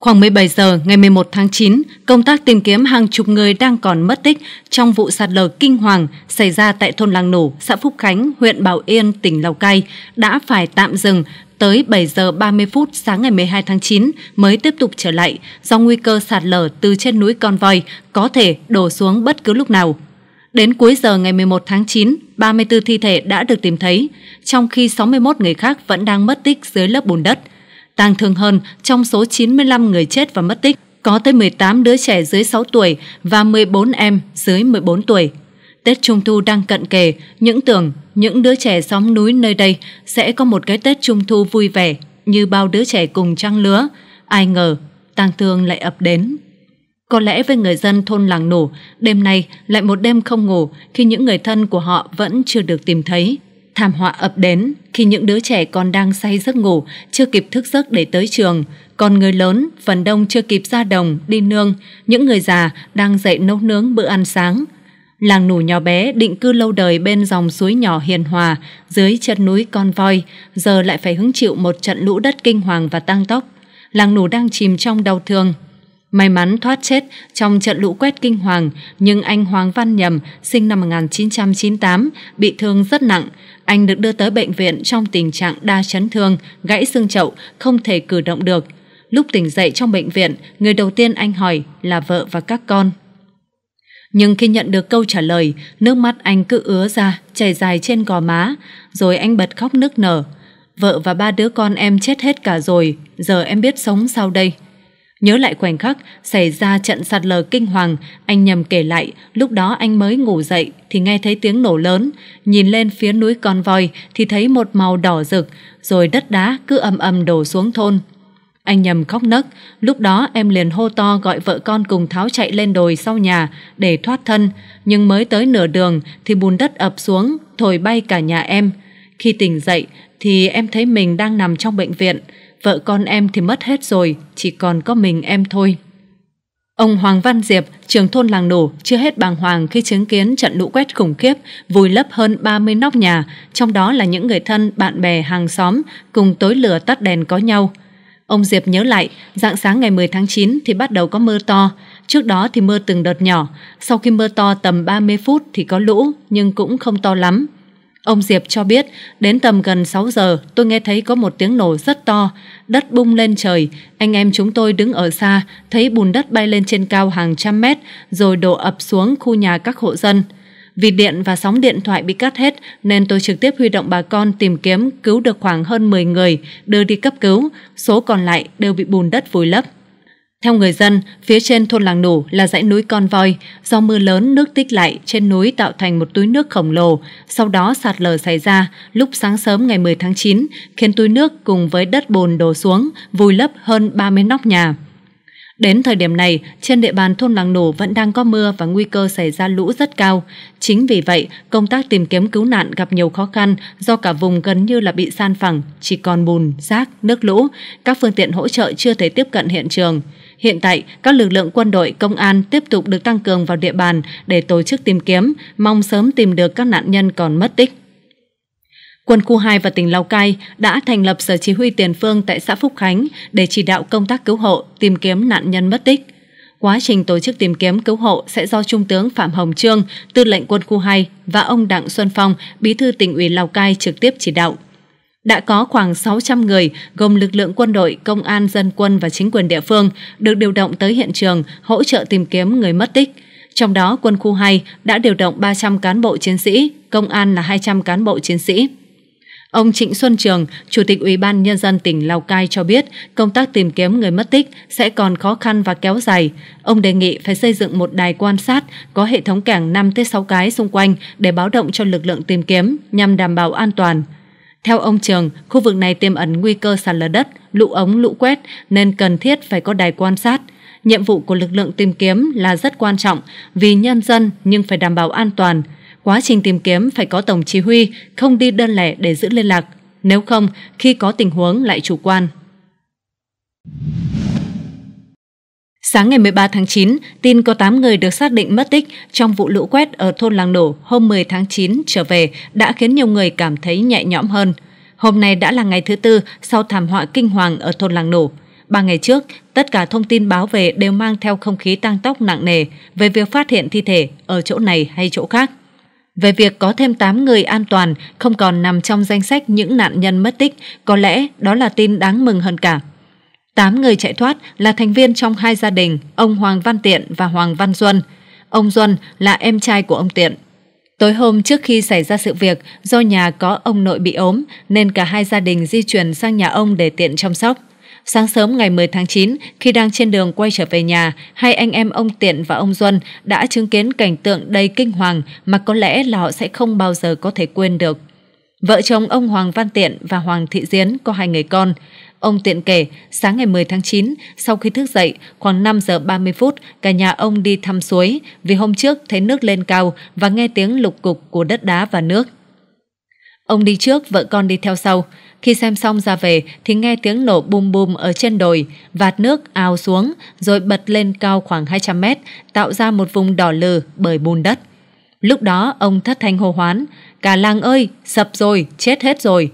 Khoảng 17 giờ ngày 11 tháng 9, công tác tìm kiếm hàng chục người đang còn mất tích trong vụ sạt lở kinh hoàng xảy ra tại thôn Làng Nổ, xã Phúc Khánh, huyện Bảo Yên, tỉnh Lào Cai đã phải tạm dừng tới 7 giờ 30 phút sáng ngày 12 tháng 9 mới tiếp tục trở lại do nguy cơ sạt lở từ trên núi Con Voi có thể đổ xuống bất cứ lúc nào. Đến cuối giờ ngày 11 tháng 9, 34 thi thể đã được tìm thấy, trong khi 61 người khác vẫn đang mất tích dưới lớp bùn đất – Tang thương hơn, trong số 95 người chết và mất tích, có tới 18 đứa trẻ dưới 6 tuổi và 14 em dưới 14 tuổi. Tết Trung Thu đang cận kề, những tưởng những đứa trẻ xóm núi nơi đây sẽ có một cái Tết Trung Thu vui vẻ như bao đứa trẻ cùng trăng lứa. Ai ngờ, tang thương lại ập đến. Có lẽ với người dân thôn làng nổ, đêm nay lại một đêm không ngủ khi những người thân của họ vẫn chưa được tìm thấy. Thảm họa ập đến khi những đứa trẻ còn đang say giấc ngủ, chưa kịp thức giấc để tới trường. Còn người lớn, phần đông chưa kịp ra đồng, đi nương. Những người già đang dậy nấu nướng bữa ăn sáng. Làng nủ nhỏ bé định cư lâu đời bên dòng suối nhỏ hiền hòa, dưới chân núi con voi, giờ lại phải hứng chịu một trận lũ đất kinh hoàng và tăng tốc. Làng nủ đang chìm trong đau thương, May mắn thoát chết trong trận lũ quét kinh hoàng, nhưng anh Hoàng Văn Nhầm, sinh năm 1998, bị thương rất nặng. Anh được đưa tới bệnh viện trong tình trạng đa chấn thương, gãy xương chậu, không thể cử động được. Lúc tỉnh dậy trong bệnh viện, người đầu tiên anh hỏi là vợ và các con. Nhưng khi nhận được câu trả lời, nước mắt anh cứ ứa ra, chảy dài trên gò má, rồi anh bật khóc nức nở. Vợ và ba đứa con em chết hết cả rồi, giờ em biết sống sao đây? Nhớ lại khoảnh khắc xảy ra trận sạt lở kinh hoàng, anh nhầm kể lại, lúc đó anh mới ngủ dậy thì nghe thấy tiếng nổ lớn, nhìn lên phía núi con voi thì thấy một màu đỏ rực, rồi đất đá cứ ầm ầm đổ xuống thôn. Anh nhầm khóc nấc, lúc đó em liền hô to gọi vợ con cùng tháo chạy lên đồi sau nhà để thoát thân, nhưng mới tới nửa đường thì bùn đất ập xuống, thổi bay cả nhà em. Khi tỉnh dậy thì em thấy mình đang nằm trong bệnh viện, vợ con em thì mất hết rồi, chỉ còn có mình em thôi. Ông Hoàng Văn Diệp, trưởng thôn làng nổ, chưa hết bàng hoàng khi chứng kiến trận lũ quét khủng khiếp vùi lấp hơn 30 nóc nhà, trong đó là những người thân, bạn bè, hàng xóm cùng tối lửa tắt đèn có nhau. Ông Diệp nhớ lại, dạng sáng ngày 10 tháng 9 thì bắt đầu có mưa to, trước đó thì mưa từng đợt nhỏ, sau khi mưa to tầm 30 phút thì có lũ nhưng cũng không to lắm. Ông Diệp cho biết, đến tầm gần 6 giờ, tôi nghe thấy có một tiếng nổ rất to, đất bung lên trời. Anh em chúng tôi đứng ở xa, thấy bùn đất bay lên trên cao hàng trăm mét, rồi đổ ập xuống khu nhà các hộ dân. Vì điện và sóng điện thoại bị cắt hết nên tôi trực tiếp huy động bà con tìm kiếm cứu được khoảng hơn 10 người, đưa đi cấp cứu, số còn lại đều bị bùn đất vùi lấp. Theo người dân, phía trên thôn làng nổ là dãy núi con voi. Do mưa lớn, nước tích lại trên núi tạo thành một túi nước khổng lồ. Sau đó sạt lở xảy ra lúc sáng sớm ngày 10 tháng 9, khiến túi nước cùng với đất bùn đổ xuống, vùi lấp hơn 30 nóc nhà. Đến thời điểm này, trên địa bàn thôn làng nổ vẫn đang có mưa và nguy cơ xảy ra lũ rất cao. Chính vì vậy, công tác tìm kiếm cứu nạn gặp nhiều khó khăn do cả vùng gần như là bị san phẳng, chỉ còn bùn, rác, nước lũ. Các phương tiện hỗ trợ chưa thể tiếp cận hiện trường. Hiện tại, các lực lượng quân đội, công an tiếp tục được tăng cường vào địa bàn để tổ chức tìm kiếm, mong sớm tìm được các nạn nhân còn mất tích. Quân khu 2 và tỉnh Lào Cai đã thành lập sở chỉ huy tiền phương tại xã Phúc Khánh để chỉ đạo công tác cứu hộ, tìm kiếm nạn nhân mất tích. Quá trình tổ chức tìm kiếm cứu hộ sẽ do Trung tướng Phạm Hồng Trương, tư lệnh quân khu 2 và ông Đặng Xuân Phong, bí thư tỉnh ủy Lào Cai trực tiếp chỉ đạo đã có khoảng 600 người gồm lực lượng quân đội, công an, dân quân và chính quyền địa phương được điều động tới hiện trường hỗ trợ tìm kiếm người mất tích. Trong đó, quân khu 2 đã điều động 300 cán bộ chiến sĩ, công an là 200 cán bộ chiến sĩ. Ông Trịnh Xuân Trường, Chủ tịch Ủy ban Nhân dân tỉnh Lào Cai cho biết công tác tìm kiếm người mất tích sẽ còn khó khăn và kéo dài. Ông đề nghị phải xây dựng một đài quan sát có hệ thống cảng 5-6 cái xung quanh để báo động cho lực lượng tìm kiếm nhằm đảm bảo an toàn. Theo ông Trường, khu vực này tiềm ẩn nguy cơ sạt lở đất, lũ ống, lũ quét nên cần thiết phải có đài quan sát. Nhiệm vụ của lực lượng tìm kiếm là rất quan trọng vì nhân dân nhưng phải đảm bảo an toàn. Quá trình tìm kiếm phải có tổng chỉ huy, không đi đơn lẻ để giữ liên lạc. Nếu không, khi có tình huống lại chủ quan. Sáng ngày 13 tháng 9, tin có 8 người được xác định mất tích trong vụ lũ quét ở thôn Làng Nổ hôm 10 tháng 9 trở về đã khiến nhiều người cảm thấy nhẹ nhõm hơn. Hôm nay đã là ngày thứ tư sau thảm họa kinh hoàng ở thôn Làng Nổ. Ba ngày trước, tất cả thông tin báo về đều mang theo không khí tăng tốc nặng nề về việc phát hiện thi thể ở chỗ này hay chỗ khác. Về việc có thêm 8 người an toàn không còn nằm trong danh sách những nạn nhân mất tích, có lẽ đó là tin đáng mừng hơn cả. Tám người chạy thoát là thành viên trong hai gia đình, ông Hoàng Văn Tiện và Hoàng Văn Duân. Ông Duân là em trai của ông Tiện. Tối hôm trước khi xảy ra sự việc, do nhà có ông nội bị ốm nên cả hai gia đình di chuyển sang nhà ông để tiện chăm sóc. Sáng sớm ngày 10 tháng 9, khi đang trên đường quay trở về nhà, hai anh em ông Tiện và ông Duân đã chứng kiến cảnh tượng đầy kinh hoàng mà có lẽ là họ sẽ không bao giờ có thể quên được. Vợ chồng ông Hoàng Văn Tiện và Hoàng Thị Diến có hai người con. Ông tiện kể, sáng ngày 10 tháng 9, sau khi thức dậy, khoảng 5 giờ 30 phút, cả nhà ông đi thăm suối vì hôm trước thấy nước lên cao và nghe tiếng lục cục của đất đá và nước. Ông đi trước, vợ con đi theo sau. Khi xem xong ra về thì nghe tiếng nổ bùm bùm ở trên đồi, vạt nước ao xuống rồi bật lên cao khoảng 200 mét, tạo ra một vùng đỏ lừ bởi bùn đất. Lúc đó ông thất thanh hô hoán, cả làng ơi, sập rồi, chết hết rồi.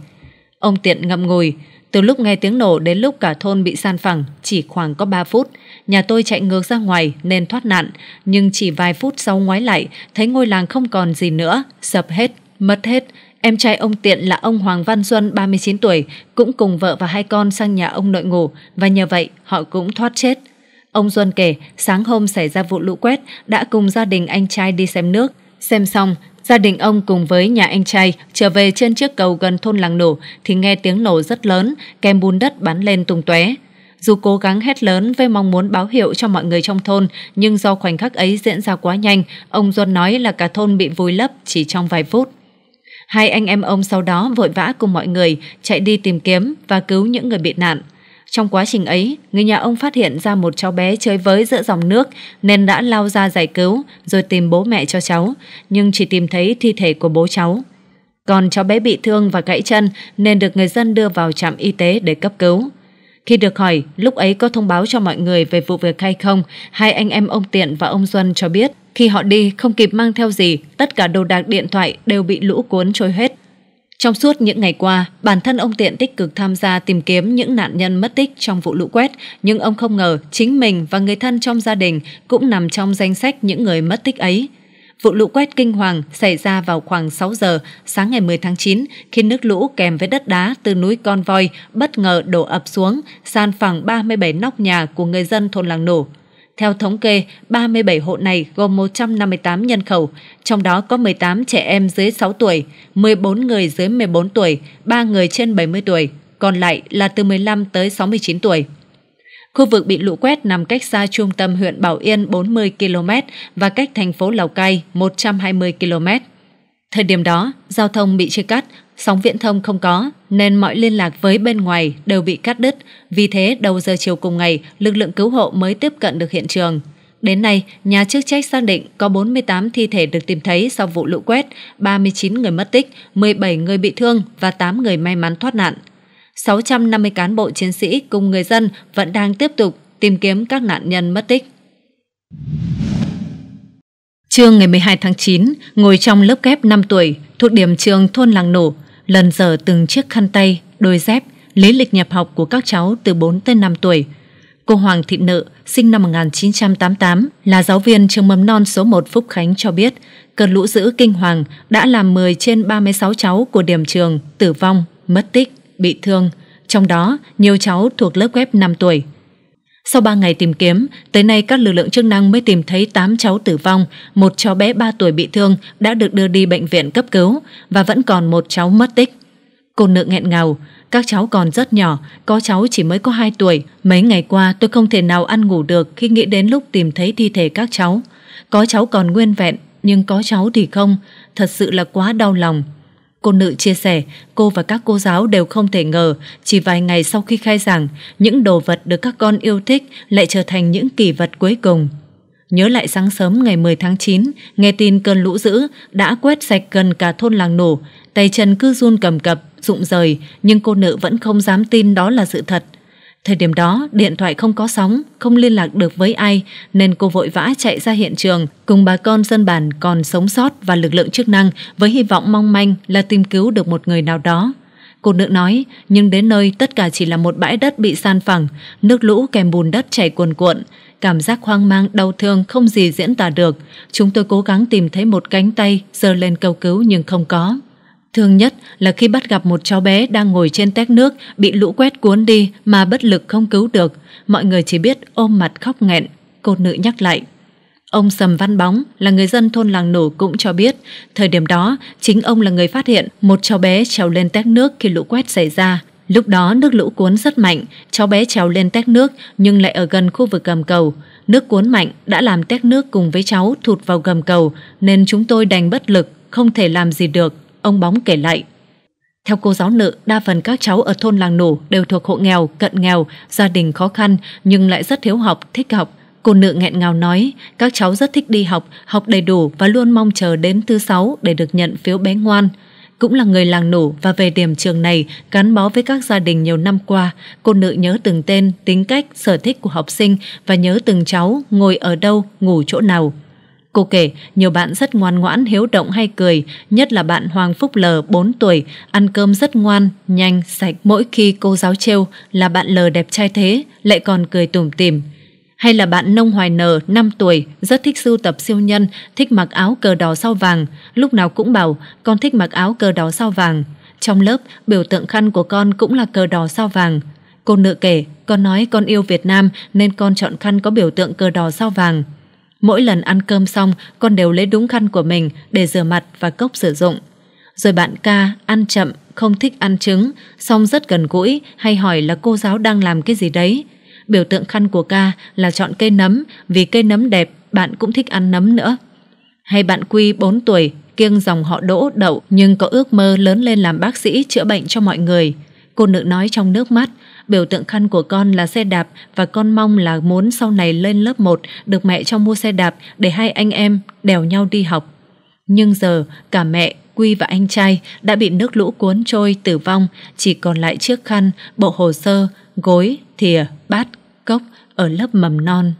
Ông tiện ngậm ngùi, từ lúc nghe tiếng nổ đến lúc cả thôn bị san phẳng chỉ khoảng có 3 phút. Nhà tôi chạy ngược ra ngoài nên thoát nạn, nhưng chỉ vài phút sau ngoái lại, thấy ngôi làng không còn gì nữa, sập hết, mất hết. Em trai ông Tiện là ông Hoàng Văn Xuân, 39 tuổi, cũng cùng vợ và hai con sang nhà ông nội ngủ và nhờ vậy họ cũng thoát chết. Ông Xuân kể, sáng hôm xảy ra vụ lũ quét, đã cùng gia đình anh trai đi xem nước. Xem xong, Gia đình ông cùng với nhà anh trai trở về trên chiếc cầu gần thôn làng nổ thì nghe tiếng nổ rất lớn, kèm bùn đất bắn lên tung tóe. Dù cố gắng hét lớn với mong muốn báo hiệu cho mọi người trong thôn, nhưng do khoảnh khắc ấy diễn ra quá nhanh, ông Duân nói là cả thôn bị vùi lấp chỉ trong vài phút. Hai anh em ông sau đó vội vã cùng mọi người chạy đi tìm kiếm và cứu những người bị nạn. Trong quá trình ấy, người nhà ông phát hiện ra một cháu bé chơi với giữa dòng nước nên đã lao ra giải cứu rồi tìm bố mẹ cho cháu, nhưng chỉ tìm thấy thi thể của bố cháu. Còn cháu bé bị thương và gãy chân nên được người dân đưa vào trạm y tế để cấp cứu. Khi được hỏi lúc ấy có thông báo cho mọi người về vụ việc hay không, hai anh em ông Tiện và ông Duân cho biết khi họ đi không kịp mang theo gì, tất cả đồ đạc điện thoại đều bị lũ cuốn trôi hết. Trong suốt những ngày qua, bản thân ông Tiện tích cực tham gia tìm kiếm những nạn nhân mất tích trong vụ lũ quét, nhưng ông không ngờ chính mình và người thân trong gia đình cũng nằm trong danh sách những người mất tích ấy. Vụ lũ quét kinh hoàng xảy ra vào khoảng 6 giờ sáng ngày 10 tháng 9 khi nước lũ kèm với đất đá từ núi Con Voi bất ngờ đổ ập xuống, san phẳng 37 nóc nhà của người dân thôn Làng Nổ. Theo thống kê, 37 hộ này gồm 158 nhân khẩu, trong đó có 18 trẻ em dưới 6 tuổi, 14 người dưới 14 tuổi, 3 người trên 70 tuổi, còn lại là từ 15 tới 69 tuổi. Khu vực bị lũ quét nằm cách xa trung tâm huyện Bảo Yên 40 km và cách thành phố Lào Cai 120 km. Thời điểm đó, giao thông bị chia cắt, sóng viễn thông không có, nên mọi liên lạc với bên ngoài đều bị cắt đứt. Vì thế, đầu giờ chiều cùng ngày, lực lượng cứu hộ mới tiếp cận được hiện trường. Đến nay, nhà chức trách xác định có 48 thi thể được tìm thấy sau vụ lũ quét, 39 người mất tích, 17 người bị thương và 8 người may mắn thoát nạn. 650 cán bộ chiến sĩ cùng người dân vẫn đang tiếp tục tìm kiếm các nạn nhân mất tích. Trưa ngày 12 tháng 9, ngồi trong lớp kép 5 tuổi thuộc điểm trường thôn Làng Nổ, lần dở từng chiếc khăn tay, đôi dép, lý lịch nhập học của các cháu từ 4 tới 5 tuổi. Cô Hoàng Thị Nợ, sinh năm 1988, là giáo viên trường mầm non số 1 Phúc Khánh cho biết, cơn lũ dữ kinh hoàng đã làm 10 trên 36 cháu của điểm trường tử vong, mất tích, bị thương, trong đó nhiều cháu thuộc lớp ghép 5 tuổi. Sau 3 ngày tìm kiếm, tới nay các lực lượng chức năng mới tìm thấy 8 cháu tử vong, một cháu bé 3 tuổi bị thương đã được đưa đi bệnh viện cấp cứu và vẫn còn một cháu mất tích. Cô nợ nghẹn ngào, các cháu còn rất nhỏ, có cháu chỉ mới có 2 tuổi, mấy ngày qua tôi không thể nào ăn ngủ được khi nghĩ đến lúc tìm thấy thi thể các cháu. Có cháu còn nguyên vẹn, nhưng có cháu thì không, thật sự là quá đau lòng. Cô nữ chia sẻ, cô và các cô giáo đều không thể ngờ, chỉ vài ngày sau khi khai giảng, những đồ vật được các con yêu thích lại trở thành những kỷ vật cuối cùng. Nhớ lại sáng sớm ngày 10 tháng 9, nghe tin cơn lũ dữ đã quét sạch gần cả thôn làng nổ, tay chân cứ run cầm cập, rụng rời, nhưng cô nữ vẫn không dám tin đó là sự thật. Thời điểm đó, điện thoại không có sóng, không liên lạc được với ai, nên cô vội vã chạy ra hiện trường cùng bà con dân bản còn sống sót và lực lượng chức năng với hy vọng mong manh là tìm cứu được một người nào đó. Cô nữ nói, nhưng đến nơi tất cả chỉ là một bãi đất bị san phẳng, nước lũ kèm bùn đất chảy cuồn cuộn. Cảm giác hoang mang, đau thương không gì diễn tả được. Chúng tôi cố gắng tìm thấy một cánh tay, giơ lên cầu cứu nhưng không có. Thương nhất là khi bắt gặp một cháu bé đang ngồi trên tét nước bị lũ quét cuốn đi mà bất lực không cứu được. Mọi người chỉ biết ôm mặt khóc nghẹn. Cô nữ nhắc lại. Ông Sầm Văn Bóng là người dân thôn làng nổ cũng cho biết, thời điểm đó chính ông là người phát hiện một cháu bé trèo lên tét nước khi lũ quét xảy ra. Lúc đó nước lũ cuốn rất mạnh, cháu bé trèo lên tét nước nhưng lại ở gần khu vực gầm cầu. Nước cuốn mạnh đã làm tét nước cùng với cháu thụt vào gầm cầu nên chúng tôi đành bất lực, không thể làm gì được ông Bóng kể lại. Theo cô giáo nợ, đa phần các cháu ở thôn làng nổ đều thuộc hộ nghèo, cận nghèo, gia đình khó khăn nhưng lại rất thiếu học, thích học. Cô nợ nghẹn ngào nói, các cháu rất thích đi học, học đầy đủ và luôn mong chờ đến thứ sáu để được nhận phiếu bé ngoan. Cũng là người làng nổ và về điểm trường này gắn bó với các gia đình nhiều năm qua, cô nợ nhớ từng tên, tính cách, sở thích của học sinh và nhớ từng cháu ngồi ở đâu, ngủ chỗ nào. Cô kể, nhiều bạn rất ngoan ngoãn, hiếu động hay cười, nhất là bạn Hoàng Phúc L 4 tuổi, ăn cơm rất ngoan, nhanh, sạch. Mỗi khi cô giáo trêu là bạn L đẹp trai thế, lại còn cười tủm tỉm. Hay là bạn Nông Hoài N 5 tuổi, rất thích sưu tập siêu nhân, thích mặc áo cờ đỏ sao vàng, lúc nào cũng bảo con thích mặc áo cờ đỏ sao vàng. Trong lớp, biểu tượng khăn của con cũng là cờ đỏ sao vàng. Cô nữ kể, con nói con yêu Việt Nam nên con chọn khăn có biểu tượng cờ đỏ sao vàng. Mỗi lần ăn cơm xong, con đều lấy đúng khăn của mình để rửa mặt và cốc sử dụng. Rồi bạn ca ăn chậm, không thích ăn trứng, xong rất gần gũi hay hỏi là cô giáo đang làm cái gì đấy. Biểu tượng khăn của ca là chọn cây nấm, vì cây nấm đẹp, bạn cũng thích ăn nấm nữa. Hay bạn Quy 4 tuổi, kiêng dòng họ đỗ đậu nhưng có ước mơ lớn lên làm bác sĩ chữa bệnh cho mọi người. Cô nữ nói trong nước mắt, biểu tượng khăn của con là xe đạp và con mong là muốn sau này lên lớp 1 được mẹ cho mua xe đạp để hai anh em đèo nhau đi học. Nhưng giờ cả mẹ, Quy và anh trai đã bị nước lũ cuốn trôi tử vong, chỉ còn lại chiếc khăn, bộ hồ sơ, gối, thìa, bát, cốc ở lớp mầm non.